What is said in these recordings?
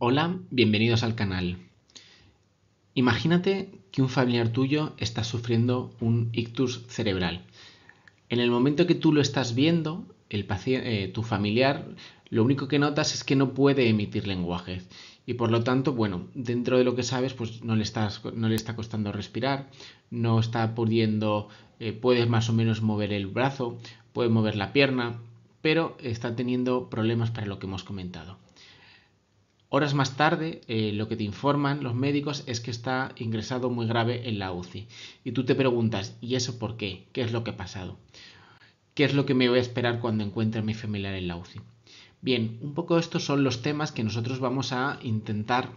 Hola, bienvenidos al canal. Imagínate que un familiar tuyo está sufriendo un ictus cerebral. En el momento que tú lo estás viendo, el eh, tu familiar, lo único que notas es que no puede emitir lenguaje. Y por lo tanto, bueno, dentro de lo que sabes, pues no le, está costando respirar, no está pudiendo, eh, puedes más o menos mover el brazo, puede mover la pierna, pero está teniendo problemas para lo que hemos comentado. Horas más tarde, eh, lo que te informan los médicos es que está ingresado muy grave en la UCI. Y tú te preguntas, ¿y eso por qué? ¿Qué es lo que ha pasado? ¿Qué es lo que me voy a esperar cuando encuentre a mi familiar en la UCI? Bien, un poco estos son los temas que nosotros vamos a intentar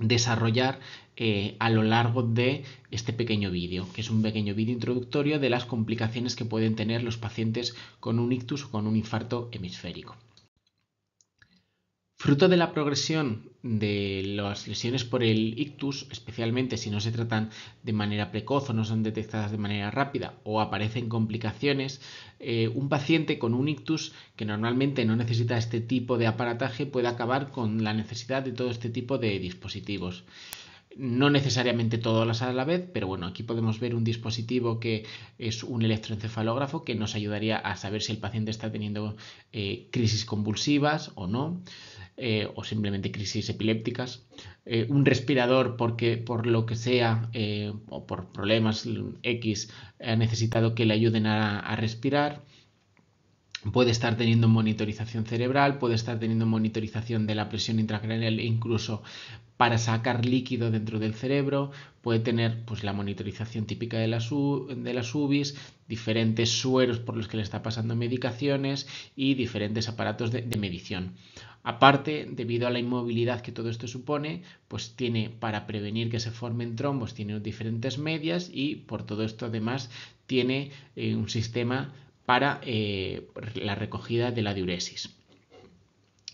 desarrollar eh, a lo largo de este pequeño vídeo, que es un pequeño vídeo introductorio de las complicaciones que pueden tener los pacientes con un ictus o con un infarto hemisférico. Fruto de la progresión de las lesiones por el ictus, especialmente si no se tratan de manera precoz o no son detectadas de manera rápida o aparecen complicaciones, eh, un paciente con un ictus que normalmente no necesita este tipo de aparataje puede acabar con la necesidad de todo este tipo de dispositivos no necesariamente todas a la vez, pero bueno, aquí podemos ver un dispositivo que es un electroencefalógrafo que nos ayudaría a saber si el paciente está teniendo eh, crisis convulsivas o no, eh, o simplemente crisis epilépticas. Eh, un respirador porque por lo que sea o por problemas mm, X ha necesitado que le ayuden a respirar puede estar teniendo monitorización cerebral, puede estar teniendo monitorización de la presión intracraneal e incluso para sacar líquido dentro del cerebro, puede tener pues, la monitorización típica de las, de UBIs, diferentes sueros por los que le está pasando medicaciones y diferentes aparatos de, medición. Aparte, debido a la inmovilidad que todo esto supone, pues tiene para prevenir que se formen trombos, tiene diferentes medias y por todo esto además tiene eh, un sistema para eh, la recogida de la diuresis.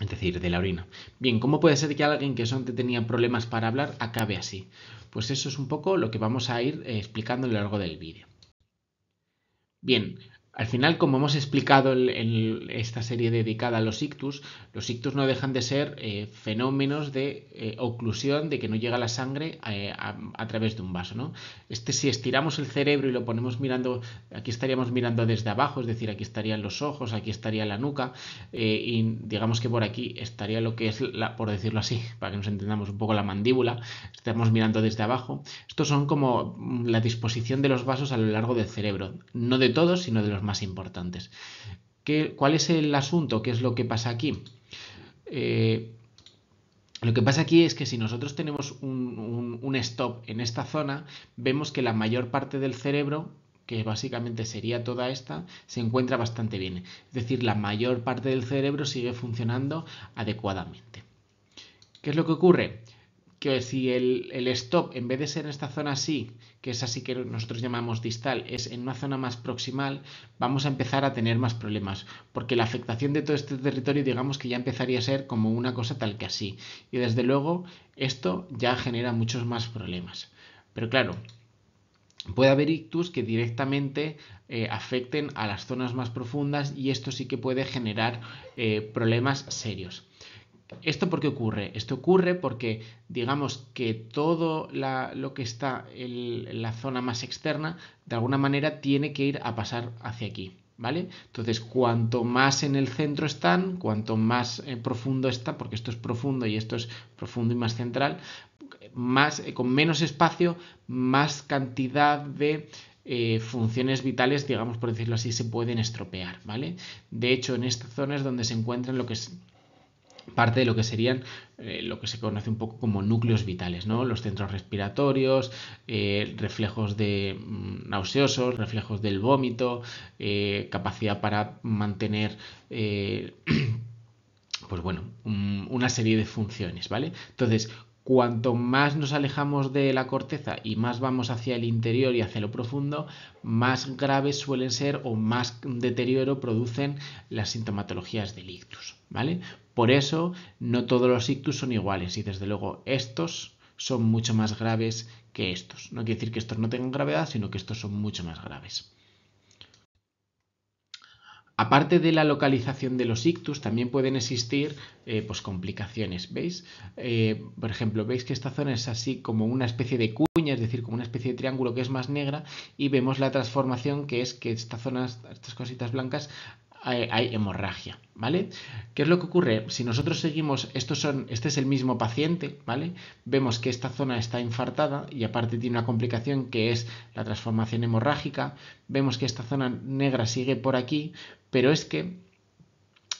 Es decir, de la orina. Bien, ¿cómo puede ser que alguien que antes tenía problemas para hablar acabe así? Pues eso es un poco lo que vamos a ir eh, explicando a lo largo del vídeo. Bien, al final, como hemos explicado en, esta serie dedicada a los ictus, los ictus no dejan de ser eh, fenómenos de eh, oclusión, de que no llega la sangre eh, a, través de un vaso. ¿no? Este, si estiramos el cerebro y lo ponemos mirando, aquí estaríamos mirando desde abajo, es decir, aquí estarían los ojos, aquí estaría la nuca, y digamos que por aquí estaría lo que es, la, por decirlo así, para que nos entendamos un poco la mandíbula, estamos mirando desde abajo. Estos son como la disposición de los vasos a lo largo del cerebro, no de todos, sino de los más importantes. ¿Qué, ¿Cuál es el asunto? ¿Qué es lo que pasa aquí? Eh, lo que pasa aquí es que si nosotros tenemos un, stop en esta zona, vemos que la mayor parte del cerebro, que básicamente sería toda esta, se encuentra bastante bien. Es decir, la mayor parte del cerebro sigue funcionando adecuadamente. ¿Qué es lo que ocurre? si el, stop, en vez de ser en esta zona así, que es así que nosotros llamamos distal, es en una zona más proximal, vamos a empezar a tener más problemas, porque la afectación de todo este territorio, digamos que ya empezaría a ser como una cosa tal que así. Y desde luego, esto ya genera muchos más problemas. Pero claro, Puede haber ictus que directamente eh, afecten a las zonas más profundas y esto sí que puede generar eh, problemas serios. ¿Esto por qué ocurre? Esto ocurre porque digamos que todo lo que está en la zona más externa de alguna manera tiene que ir a pasar hacia aquí. ¿Vale? Entonces, cuanto más en el centro están, cuanto más eh, profundo está, porque esto es profundo y esto es profundo y más central, más, eh, con menos espacio, más cantidad de eh, funciones vitales, digamos por decirlo así, se pueden estropear, ¿vale? De hecho, en estas zonas donde se encuentran lo que es parte de lo que serían eh, lo que se conoce un poco como núcleos vitales, ¿no? Los centros respiratorios, eh, reflejos de mm, nauseosos, reflejos del vómito, eh, capacidad para mantener pues bueno, una serie de funciones, ¿vale? Entonces, cuanto más nos alejamos de la corteza y más vamos hacia el interior y hacia lo profundo, más graves suelen ser o más deterioro producen las sintomatologías del ictus, ¿vale? Por eso no todos los ictus son iguales y desde luego estos son mucho más graves que estos. No quiere decir que estos no tengan gravedad, sino que estos son mucho más graves. Aparte de la localización de los ictus, también pueden existir eh, pues complicaciones, ¿veis? Eh, por ejemplo, veis que esta zona es así como una especie de cuña, es decir, como una especie de triángulo que es más negra y vemos la transformación que es que estas zonas, estas cositas blancas hay, hemorragia, ¿vale? ¿Qué es lo que ocurre? Si nosotros seguimos, estos son, este es el mismo paciente, ¿vale? Vemos que esta zona está infartada y aparte tiene una complicación que es la transformación hemorrágica, vemos que esta zona negra sigue por aquí, pero es que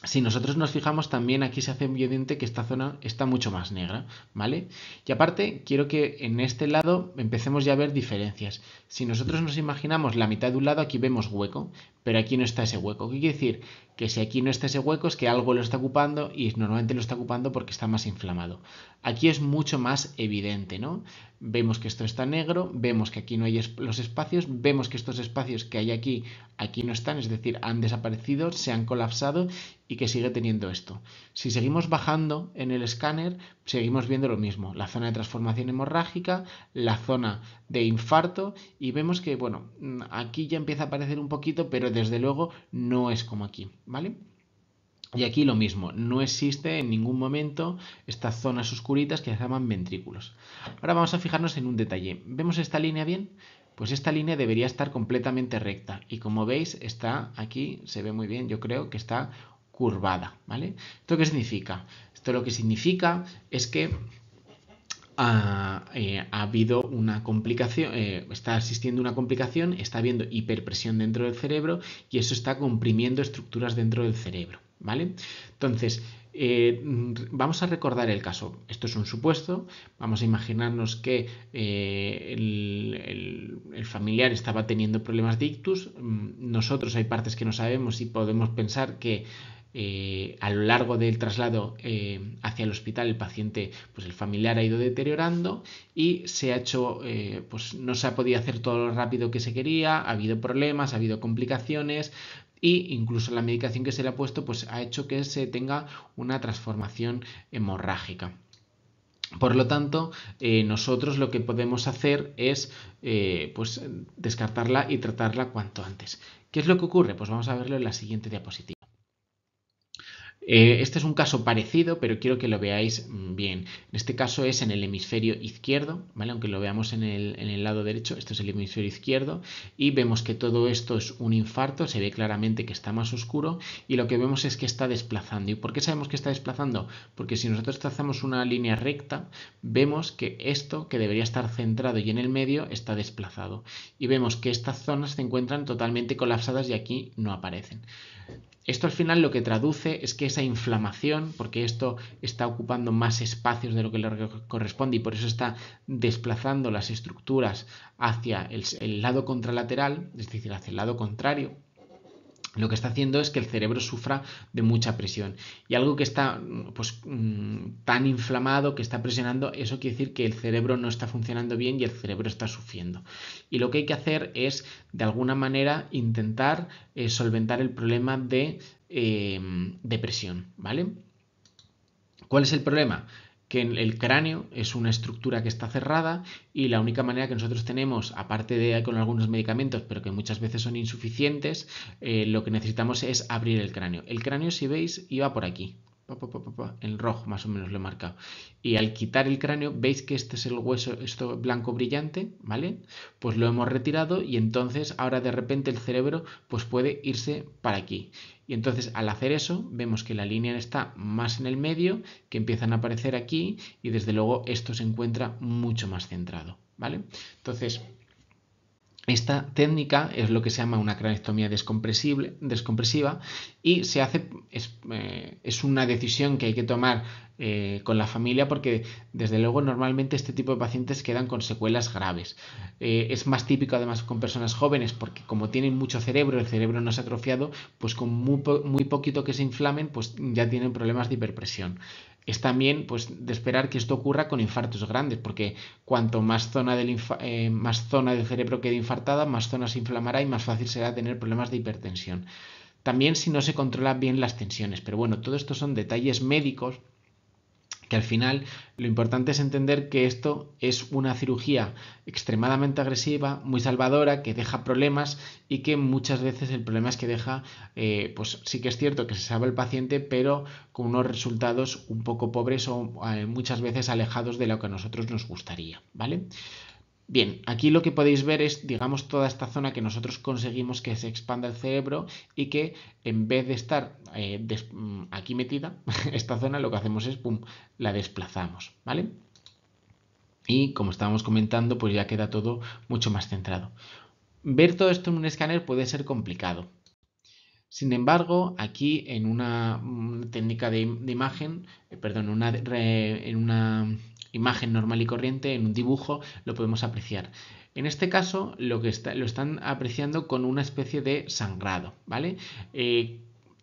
si nosotros nos fijamos, también aquí se hace evidente que esta zona está mucho más negra, ¿vale? Y aparte, quiero que en este lado empecemos ya a ver diferencias. Si nosotros nos imaginamos la mitad de un lado, aquí vemos hueco, pero aquí no está ese hueco. ¿Qué quiere decir? Que si aquí no está ese hueco es que algo lo está ocupando y normalmente lo está ocupando porque está más inflamado. Aquí es mucho más evidente, ¿no? Vemos que esto está negro, vemos que aquí no hay los espacios, vemos que estos espacios que hay aquí, aquí no están, es decir, han desaparecido, se han colapsado y que sigue teniendo esto. Si seguimos bajando en el escáner, seguimos viendo lo mismo, la zona de transformación hemorrágica, la zona de infarto y vemos que, bueno, aquí ya empieza a aparecer un poquito, pero desde luego no es como aquí, ¿vale? Y aquí lo mismo, no existe en ningún momento estas zonas oscuritas que se llaman ventrículos. Ahora vamos a fijarnos en un detalle. ¿Vemos esta línea bien? Pues esta línea debería estar completamente recta y como veis está aquí, se ve muy bien, yo creo que está curvada, ¿vale? ¿Esto qué significa? Esto lo que significa es que eh, ha, habido una complicación, eh, está existiendo una complicación, está habiendo hiperpresión dentro del cerebro y eso está comprimiendo estructuras dentro del cerebro, ¿vale? Entonces, eh, mm, vamos a recordar el caso. Esto es un supuesto. Vamos a imaginarnos que el, el, familiar estaba teniendo problemas de ictus. Mm, nosotros hay partes que no sabemos y podemos pensar que eh, a lo largo del traslado eh, hacia el hospital el paciente, pues el familiar ha ido deteriorando y se ha hecho, eh, pues no se ha podido hacer todo lo rápido que se quería, ha habido problemas, ha habido complicaciones e incluso la medicación que se le ha puesto pues ha hecho que se tenga una transformación hemorrágica. Por lo tanto, nosotros lo que podemos hacer es pues, descartarla y tratarla cuanto antes. ¿Qué es lo que ocurre? Pues vamos a verlo en la siguiente diapositiva. Eh, este es un caso parecido, pero quiero que lo veáis mm, bien. En este caso es en el hemisferio izquierdo, Aunque lo veamos en el, en el, lado derecho, esto es el hemisferio izquierdo, y vemos que todo esto es un infarto, se ve claramente que está más oscuro, y lo que vemos es que está desplazando. ¿Y por qué sabemos que está desplazando? Porque si nosotros trazamos una línea recta, vemos que esto, que debería estar centrado y en el medio, está desplazado. Y vemos que estas zonas se encuentran totalmente colapsadas y aquí no aparecen. Esto al final lo que traduce es que esa inflamación, porque esto está ocupando más espacios de lo que le corresponde y por eso está desplazando las estructuras hacia el, lado contralateral, es decir, hacia el lado contrario, lo que está haciendo es que el cerebro sufra de mucha presión. Y algo que está pues, mm, tan inflamado, que está presionando, eso quiere decir que el cerebro no está funcionando bien y el cerebro está sufriendo. Y lo que hay que hacer es, de alguna manera, intentar eh, solventar el problema de eh, depresión, ¿vale? ¿Cuál es el problema? que el cráneo es una estructura que está cerrada y la única manera que nosotros tenemos, aparte de con algunos medicamentos, pero que muchas veces son insuficientes, eh, lo que necesitamos es abrir el cráneo. El cráneo, si veis, iba por aquí en rojo más o menos lo he marcado. Y al quitar el cráneo, veis que este es el hueso, esto blanco brillante, ¿vale? Pues lo hemos retirado y entonces ahora de repente el cerebro pues puede irse para aquí. Y entonces al hacer eso, vemos que la línea está más en el medio, que empiezan a aparecer aquí y desde luego esto se encuentra mucho más centrado, ¿vale? Entonces, esta técnica es lo que se llama una cranectomía descompresiva y se hace, eh, es, una decisión que hay que tomar eh, con la familia porque desde luego normalmente este tipo de pacientes quedan con secuelas graves. Eh, es más típico además con personas jóvenes porque como tienen mucho cerebro, el cerebro no es atrofiado, pues con muy, muy poquito que se inflamen pues ya tienen problemas de hiperpresión es también pues, de esperar que esto ocurra con infartos grandes, porque cuanto más zona, del eh, más zona del cerebro quede infartada, más zona se inflamará y más fácil será tener problemas de hipertensión. También si no se controlan bien las tensiones. Pero bueno, todo esto son detalles médicos que al final lo importante es entender que esto es una cirugía extremadamente agresiva, muy salvadora, que deja problemas y que muchas veces el problema es que deja, eh, pues sí que es cierto que se salva el paciente, pero con unos resultados un poco pobres o eh, muchas veces alejados de lo que a nosotros nos gustaría, ¿vale? Bien, aquí lo que podéis ver es, digamos, toda esta zona que nosotros conseguimos que se expanda el cerebro y que en vez de estar eh, mm, aquí metida, esta zona lo que hacemos es, pum, la desplazamos, ¿vale? Y como estábamos comentando, pues ya queda todo mucho más centrado. Ver todo esto en un escáner puede ser complicado, sin embargo, aquí en una, mm, técnica de, imagen, eh, perdón, en una imagen normal y corriente, en un dibujo, lo podemos apreciar. En este caso, lo, que está, lo están apreciando con una especie de sangrado, ¿vale? Eh,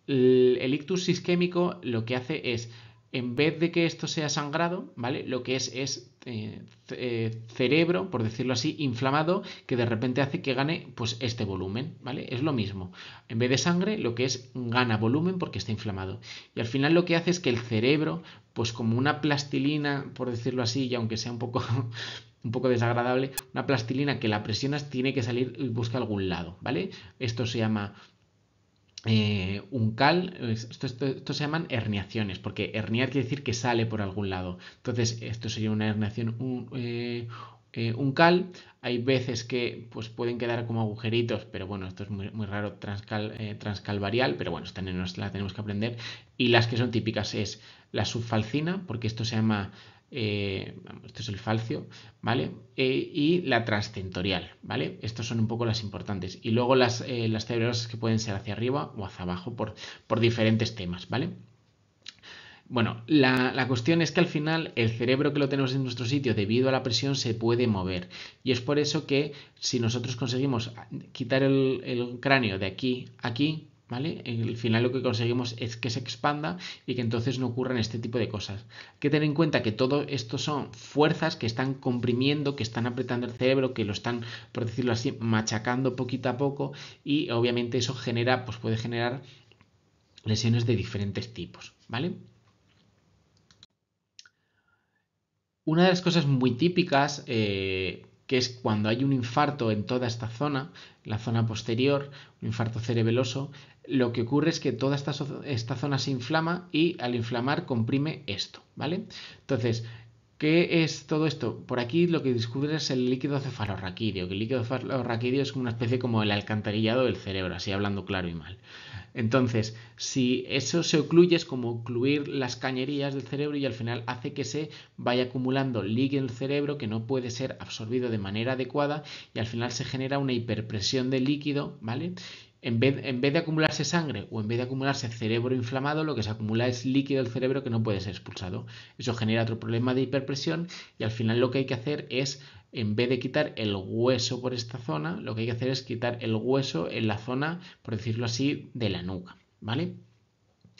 el, ictus isquémico lo que hace es, en vez de que esto sea sangrado, ¿vale? Lo que es es eh, eh, cerebro, por decirlo así, inflamado, que de repente hace que gane pues este volumen, ¿vale? Es lo mismo. En vez de sangre, lo que es gana volumen porque está inflamado. Y al final lo que hace es que el cerebro, pues como una plastilina, por decirlo así, y aunque sea un poco un poco desagradable, una plastilina que la presionas tiene que salir y busca algún lado, ¿vale? Esto se llama eh, un cal, esto, se llaman herniaciones, porque herniar quiere decir que sale por algún lado. Entonces, esto sería una herniación un, eh, eh, cal. Hay veces que pues, pueden quedar como agujeritos, pero bueno, esto es muy, raro, transcal, transcalvarial, pero bueno, esta nos la tenemos que aprender. Y las que son típicas es la subfalcina, porque esto se llama eh, este esto es el falcio, ¿vale? Eh, y la transcentorial, ¿vale? Estas son un poco las importantes. Y luego las, eh, las que pueden ser hacia arriba o hacia abajo por, diferentes temas, ¿vale? Bueno, la, cuestión es que al final el cerebro que lo tenemos en nuestro sitio debido a la presión se puede mover. Y es por eso que si nosotros conseguimos quitar el, el cráneo de aquí a aquí, ¿Vale? el final lo que conseguimos es que se expanda y que entonces no ocurran este tipo de cosas. Hay que tener en cuenta que todo esto son fuerzas que están comprimiendo, que están apretando el cerebro, que lo están, por decirlo así, machacando poquito a poco y obviamente eso genera, pues puede generar lesiones de diferentes tipos, ¿vale? Una de las cosas muy típicas eh, que es cuando hay un infarto en toda esta zona, la zona posterior, un infarto cerebeloso, lo que ocurre es que toda esta, esta zona se inflama y al inflamar comprime esto, ¿vale? Entonces, ¿Qué es todo esto? Por aquí lo que descubres es el líquido cefalorraquídeo, que el líquido cefalorraquídeo es una especie como el alcantarillado del cerebro, así hablando claro y mal. Entonces, si eso se ocluye, es como ocluir las cañerías del cerebro y al final hace que se vaya acumulando líquido en el cerebro que no puede ser absorbido de manera adecuada y al final se genera una hiperpresión de líquido, ¿vale? en vez, de acumularse sangre o en vez de acumularse cerebro inflamado, lo que se acumula es líquido del cerebro que no puede ser expulsado. Eso genera otro problema de hiperpresión y al final lo que hay que hacer es, en vez de quitar el hueso por esta zona, lo que hay que hacer es quitar el hueso en la zona, por decirlo así, de la nuca. ¿Vale?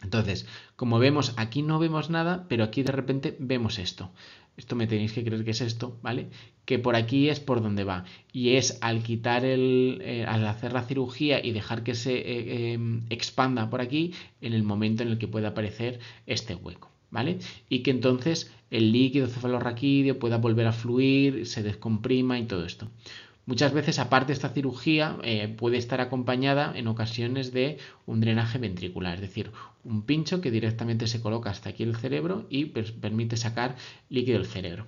Entonces, como vemos, aquí no vemos nada, pero aquí de repente vemos esto. Esto me tenéis que creer que es esto, ¿vale? Que por aquí es por donde va. Y es al quitar el. Eh, al hacer la cirugía y dejar que se eh, em, expanda por aquí, en el momento en el que pueda aparecer este hueco, ¿vale? Y que entonces el líquido cefalorraquídeo pueda volver a fluir, se descomprima y todo esto. Muchas veces, aparte esta cirugía, eh, puede estar acompañada en ocasiones de un drenaje ventricular, es decir, un pincho que directamente se coloca hasta aquí el cerebro y permite sacar líquido del cerebro.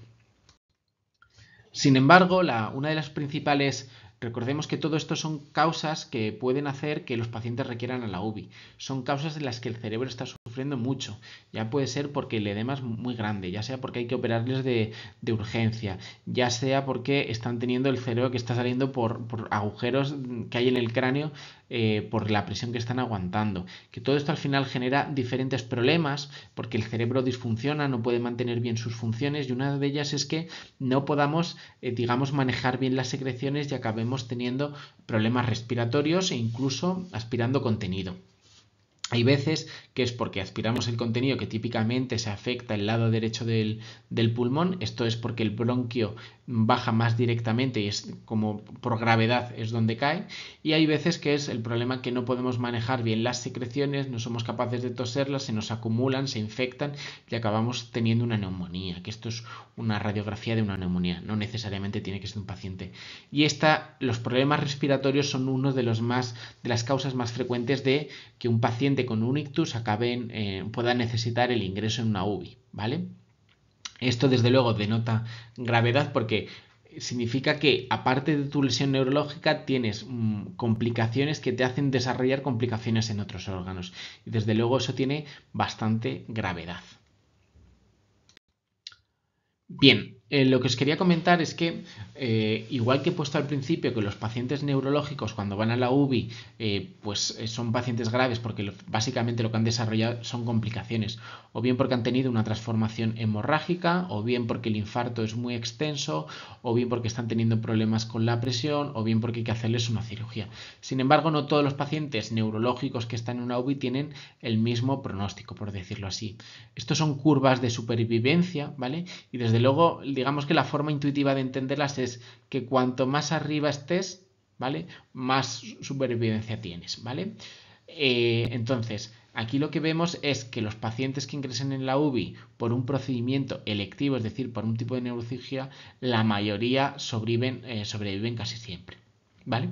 Sin embargo, una de las principales Recordemos que todo esto son causas que pueden hacer que los pacientes requieran a la UBI. Son causas de las que el cerebro está sufriendo mucho. Ya puede ser porque el edema es muy grande, ya sea porque hay que operarles de, de urgencia, ya sea porque están teniendo el cerebro que está saliendo por, por agujeros que hay en el cráneo eh, por la presión que están aguantando. Que todo esto al final genera diferentes problemas porque el cerebro disfunciona, no puede mantener bien sus funciones y una de ellas es que no podamos, eh, digamos, manejar bien las secreciones y acabemos teniendo problemas respiratorios e incluso aspirando contenido. Hay veces que es porque aspiramos el contenido que típicamente se afecta el lado derecho del, pulmón. Esto es porque el bronquio baja más directamente y es como por gravedad es donde cae. Y hay veces que es el problema que no podemos manejar bien las secreciones, no somos capaces de toserlas, se nos acumulan, se infectan y acabamos teniendo una neumonía. Que esto es una radiografía de una neumonía, no necesariamente tiene que ser un paciente. Y esta, los problemas respiratorios son uno de los más de las causas más frecuentes de que un paciente con un ictus acaben, eh, pueda necesitar el ingreso en una UBI, ¿vale? Esto desde luego denota gravedad porque significa que aparte de tu lesión neurológica tienes mm, complicaciones que te hacen desarrollar complicaciones en otros órganos. Y desde luego eso tiene bastante gravedad. Bien, eh, lo que os quería comentar es que, eh, igual que he puesto al principio que los pacientes neurológicos cuando van a la UBI, eh, pues son pacientes graves porque básicamente lo que han desarrollado son complicaciones, o bien porque han tenido una transformación hemorrágica, o bien porque el infarto es muy extenso, o bien porque están teniendo problemas con la presión, o bien porque hay que hacerles una cirugía. Sin embargo, no todos los pacientes neurológicos que están en una UBI tienen el mismo pronóstico, por decirlo así. Estos son curvas de supervivencia, ¿vale? Y desde luego, digamos que la forma intuitiva de entenderlas es que cuanto más arriba estés, ¿vale? Más supervivencia tienes, ¿vale? Eh, entonces, aquí lo que vemos es que los pacientes que ingresen en la UBI por un procedimiento electivo, es decir, por un tipo de neurocirugía, la mayoría sobreviven, eh, sobreviven casi siempre, ¿vale?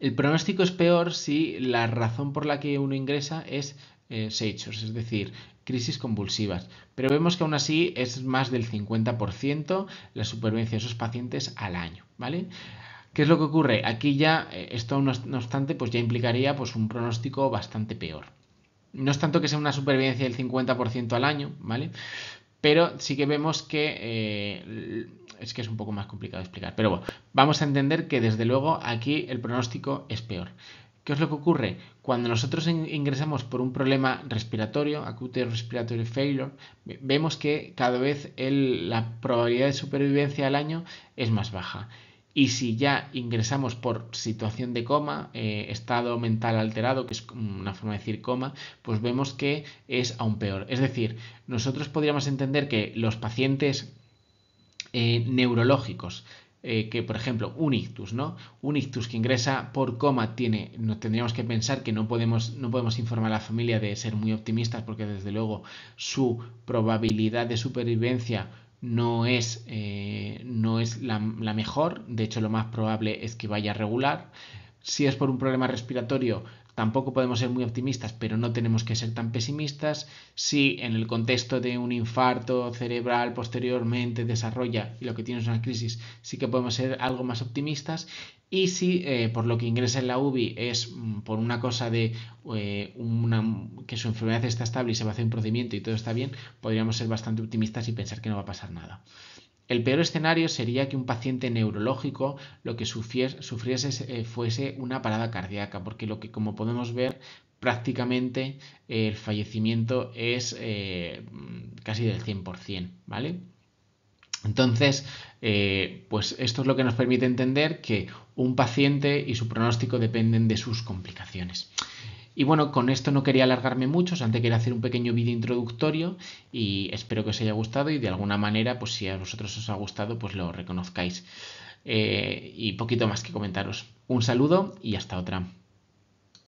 El pronóstico es peor si la razón por la que uno ingresa es eh, sechos, es decir, crisis convulsivas. Pero vemos que aún así es más del 50% la supervivencia de esos pacientes al año, ¿vale? ¿Qué es lo que ocurre? Aquí ya, eh, esto no obstante, pues ya implicaría pues, un pronóstico bastante peor. No es tanto que sea una supervivencia del 50% al año, ¿vale? Pero sí que vemos que eh, es que es un poco más complicado explicar. Pero bueno, vamos a entender que desde luego aquí el pronóstico es peor. ¿Qué es lo que ocurre? Cuando nosotros ingresamos por un problema respiratorio, acute respiratory failure, vemos que cada vez la probabilidad de supervivencia al año es más baja. Y si ya ingresamos por situación de coma, eh, estado mental alterado, que es una forma de decir coma, pues vemos que es aún peor. Es decir, nosotros podríamos entender que los pacientes eh, neurológicos eh, que, por ejemplo, un ictus, ¿no? Un ictus que ingresa por coma tiene, tendríamos que pensar que no podemos, no podemos informar a la familia de ser muy optimistas porque desde luego su probabilidad de supervivencia no es, eh, no es la, la mejor, de hecho lo más probable es que vaya a regular. Si es por un problema respiratorio, Tampoco podemos ser muy optimistas, pero no tenemos que ser tan pesimistas. Si en el contexto de un infarto cerebral posteriormente desarrolla y lo que tiene es una crisis, sí que podemos ser algo más optimistas. Y si eh, por lo que ingresa en la UBI es mm, por una cosa de eh, que su enfermedad está estable y se va a hacer un procedimiento y todo está bien, podríamos ser bastante optimistas y pensar que no va a pasar nada. El peor escenario sería que un paciente neurológico lo que sufriese, eh, fuese una parada cardíaca, porque lo que, como podemos ver, prácticamente eh, el fallecimiento es eh, casi del 100%, ¿vale? Entonces, pues esto es lo que nos permite entender que un paciente y su pronóstico dependen de sus complicaciones. Y bueno, con esto no quería alargarme mucho, antes quería hacer un pequeño vídeo introductorio y espero que os haya gustado y de alguna manera, pues si a vosotros os ha gustado, pues lo reconozcáis. Eh, y poquito más que comentaros. Un saludo y hasta otra.